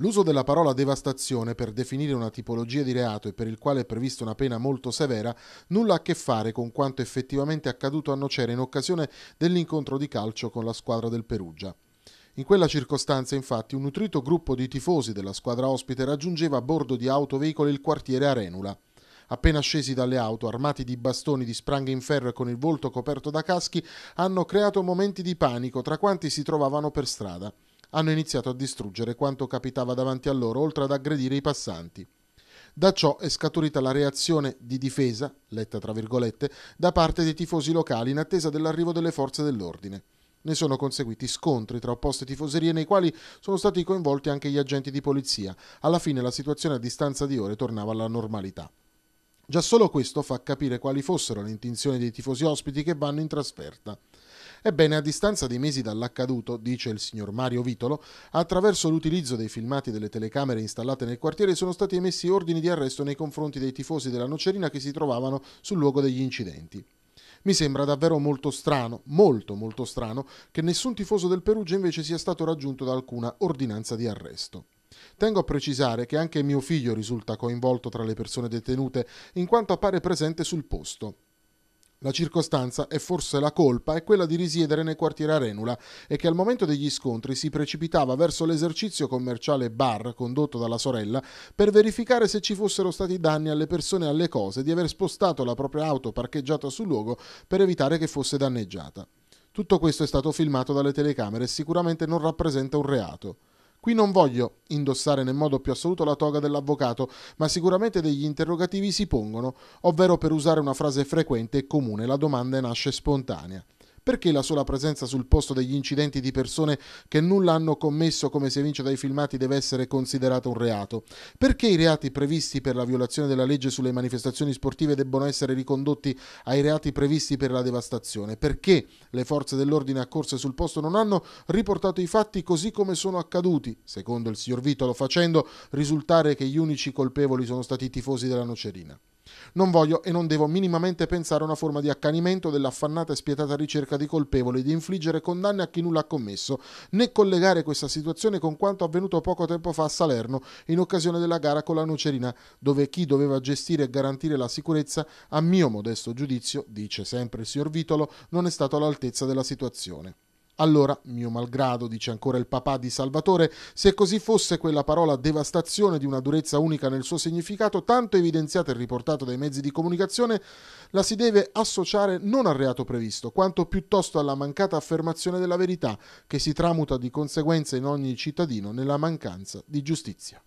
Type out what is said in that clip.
L'uso della parola devastazione per definire una tipologia di reato e per il quale è prevista una pena molto severa nulla ha a che fare con quanto effettivamente accaduto a Nocera in occasione dell'incontro di calcio con la squadra del Perugia. In quella circostanza, infatti, un nutrito gruppo di tifosi della squadra ospite raggiungeva a bordo di autoveicoli il quartiere Arenula. Appena scesi dalle auto, armati di bastoni di spranghe in ferro e con il volto coperto da caschi, hanno creato momenti di panico tra quanti si trovavano per strada hanno iniziato a distruggere quanto capitava davanti a loro, oltre ad aggredire i passanti. Da ciò è scaturita la reazione di difesa, letta tra virgolette, da parte dei tifosi locali in attesa dell'arrivo delle forze dell'ordine. Ne sono conseguiti scontri tra opposte tifoserie nei quali sono stati coinvolti anche gli agenti di polizia. Alla fine la situazione a distanza di ore tornava alla normalità. Già solo questo fa capire quali fossero le intenzioni dei tifosi ospiti che vanno in trasferta. Ebbene, a distanza di mesi dall'accaduto, dice il signor Mario Vitolo, attraverso l'utilizzo dei filmati delle telecamere installate nel quartiere sono stati emessi ordini di arresto nei confronti dei tifosi della Nocerina che si trovavano sul luogo degli incidenti. Mi sembra davvero molto strano, molto molto strano, che nessun tifoso del Perugia invece sia stato raggiunto da alcuna ordinanza di arresto. Tengo a precisare che anche mio figlio risulta coinvolto tra le persone detenute, in quanto appare presente sul posto. La circostanza e forse la colpa è quella di risiedere nel quartiere Arenula e che al momento degli scontri si precipitava verso l'esercizio commerciale bar condotto dalla sorella per verificare se ci fossero stati danni alle persone e alle cose di aver spostato la propria auto parcheggiata sul luogo per evitare che fosse danneggiata. Tutto questo è stato filmato dalle telecamere e sicuramente non rappresenta un reato. Qui non voglio indossare nel modo più assoluto la toga dell'avvocato, ma sicuramente degli interrogativi si pongono, ovvero per usare una frase frequente e comune, la domanda nasce spontanea perché la sola presenza sul posto degli incidenti di persone che nulla hanno commesso, come si evince dai filmati, deve essere considerata un reato? Perché i reati previsti per la violazione della legge sulle manifestazioni sportive debbono essere ricondotti ai reati previsti per la devastazione? Perché le forze dell'ordine accorse sul posto non hanno riportato i fatti così come sono accaduti, secondo il signor Vitolo, facendo risultare che gli unici colpevoli sono stati i tifosi della Nocerina? Non voglio e non devo minimamente pensare a una forma di accanimento dell'affannata e spietata ricerca di colpevoli di infliggere condanne a chi nulla ha commesso, né collegare questa situazione con quanto avvenuto poco tempo fa a Salerno in occasione della gara con la Nocerina, dove chi doveva gestire e garantire la sicurezza, a mio modesto giudizio, dice sempre il signor Vitolo, non è stato all'altezza della situazione. Allora, mio malgrado, dice ancora il papà di Salvatore, se così fosse quella parola devastazione di una durezza unica nel suo significato, tanto evidenziata e riportata dai mezzi di comunicazione, la si deve associare non al reato previsto, quanto piuttosto alla mancata affermazione della verità, che si tramuta di conseguenza in ogni cittadino nella mancanza di giustizia.